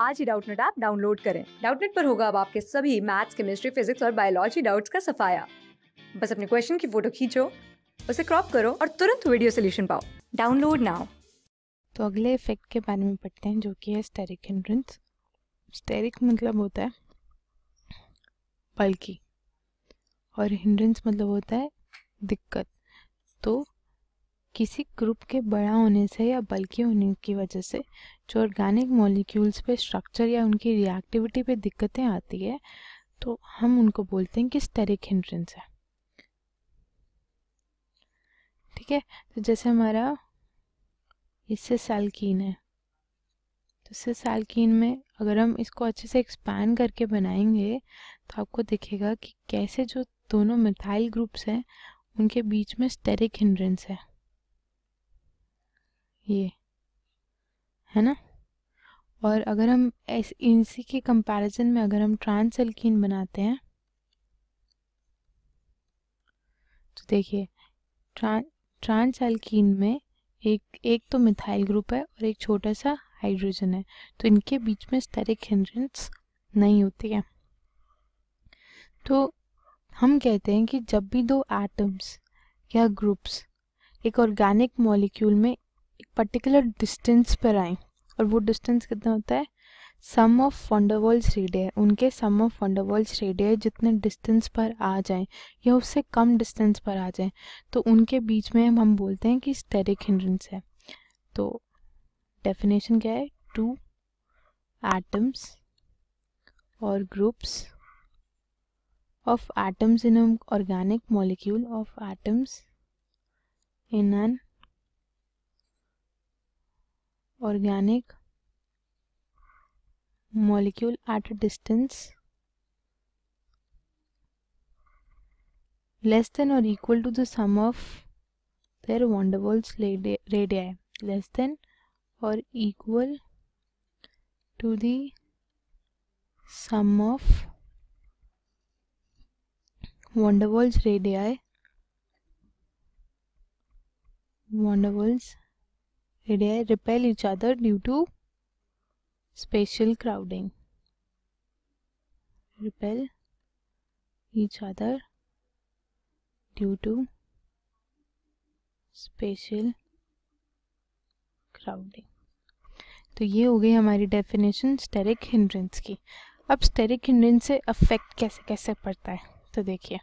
आज ही Doubtnut app download करें डाउटनेट पर होगा अब आपके सभी मैथ्स केमिस्ट्री फिजिक्स और बायोलॉजी डाउट्स का सफाया बस अपने क्वेश्चन की फोटो खींचो उसे क्रॉप करो और तुरंत वीडियो सोल्यूशन पाओ डाउनलोड नाउ तो अगले इफेक्ट के बारे में पढ़ते हैं जो कि है स्टेरिक हिंड्रेंस स्टेरिक मतलब होता है बल्कि और हिंड्रेंस मतलब होता है दिक्कत तो किसी ग्रुप के बड़ा होने से या बल्कि होने की वजह से जो ऑर्गेनिक मॉलिक्यूल्स पे स्ट्रक्चर या उनकी रिएक्टिविटी पे दिक्कतें आती है तो हम उनको बोलते हैं कि स्टेरिक हिंड्रेंस है ठीक है तो जैसे हमारा इससे सालकिन है तो इससे सालकिन में अगर हम इसको अच्छे से एक्सपैंड करके बनाएंगे तो आपको दिखेगा कि कैसे जो दोनों मिथाइल ग्रुप्स हैं उनके बीच में स्टेरिक हिंड्रेंस है ये है ना और अगर हम इस इसी के कंपैरिजन में अगर हम ट्रांस एल्किन बनाते हैं तो देखिए ट्रां ट्रांस एल्किन में एक एक तो मिथाइल ग्रुप है और एक छोटा सा हाइड्रोजन है तो इनके बीच में स्टेरिक हिंड्रेंस नहीं होती है तो हम कहते हैं कि जब भी दो एटम्स या ग्रुप्स एक ऑर्गेनिक मॉलिक्यूल में एक पर्टिकुलर डिस्टेंस पर आए और वो डिस्टेंस कितना होता है सम ऑफ फंडावॉल्स रेडियो उनके सम ऑफ फंडावॉल्स रेडियो जितने डिस्टेंस पर आ जाएं या उससे कम डिस्टेंस पर आ जाएं तो उनके बीच में हम बोलते हैं कि स्टेरिक हिंड्रेंस है तो डेफिनेशन क्या है टू एटम्स और groups of atoms in organic molecule of atoms in an organic molecule at a distance less than or equal to the sum of their van der Waals radii less than or equal to the sum of van der Waals radii van der Waals repel each other due to spatial crowding repel each other due to spatial crowding तो ये हो गई हमारी definition steric hindrance की अब steric hindrance से affect कैसे कैसे पड़ता है तो देखिए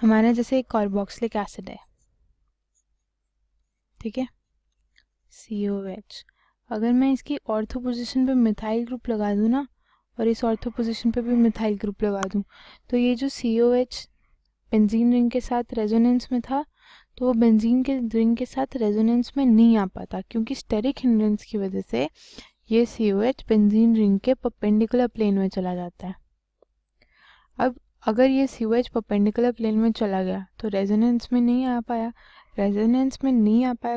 हमारा जैसे एक कार्बोक्सिलिक एसिड है ठीक है सी ओ एच अगर मैं इसकी ऑर्थो पोजिशन पर मिथाइल ग्रुप लगा दूँ ना और इस ऑर्थो पोजिशन पर भी मिथाइल ग्रुप लगा दूँ तो ये जो C O H benzene ring के साथ रेजोनेंस में था तो वो बेंजीन के रिंग के साथ रेजोनेंस में नहीं आ पाता क्योंकि स्टेरिक हिंड्रेंस की वजह से ये C O H benzene ring के पेंडिकुलर प्लेन में चला जाता है अब अगर ये सीवेज परपेंडिकुलर प्लेन में चला गया तो रेजोनेंस में नहीं आ पाया रेजोनेंस में नहीं आ पाया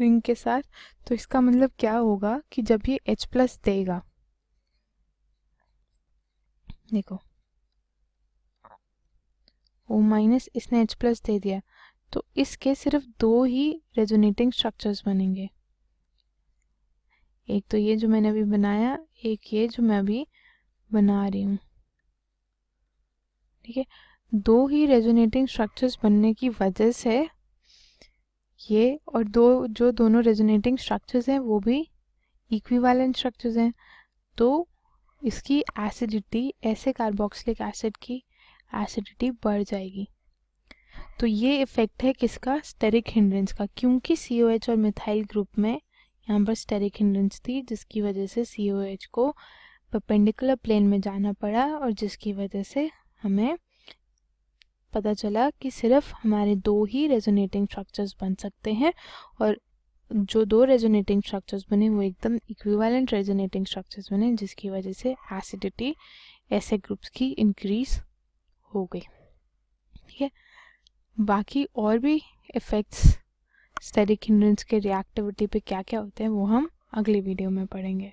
रिंग के साथ तो इसका मतलब क्या होगा कि जब ये H प्लस देगा देखो O माइनस इसने H प्लस दे दिया तो इसके सिर्फ दो ही रेजोनेटिंग स्ट्रक्चर्स बनेंगे एक तो ये जो मैंने अभी बनाया एक ये जो मैं अभी बना रही हूँ ठीक है दो ही रेजोनेटिंग स्ट्रक्चर्स बनने की वजह से ये और दो जो दोनों रेजोनेटिंग स्ट्रक्चर्स हैं वो भी इक्विवेलेंट स्ट्रक्चर्स हैं तो इसकी एसिडिटी ऐसे कार्बोक्सिलिक एसिड की एसिडिटी बढ़ जाएगी तो ये इफेक्ट है किसका स्टेरिक हिंड्रेंस का क्योंकि सी और मिथाइल ग्रुप में यहाँ पर स्टेरिक हिंड्रेंस थी जिसकी वजह से सी को परपेंडिकुलर प्लेन में जाना पड़ा और जिसकी वजह से हमें पता चला कि सिर्फ हमारे दो ही रेजोनेटिंग स्ट्रक्चर्स बन सकते हैं और जो दो रेजोनेटिंग स्ट्रक्चर्स बने वो एकदम इक्विवेलेंट रेजोनेटिंग स्ट्रक्चर्स बने जिसकी वजह से एसिडिटी ऐसे ग्रुप्स की इंक्रीज हो गई ठीक है बाकी और भी इफ़ेक्ट्स स्टेरिक हिंड्रेंस के रिएक्टिविटी पे क्या क्या होते हैं वो हम अगले वीडियो में पढ़ेंगे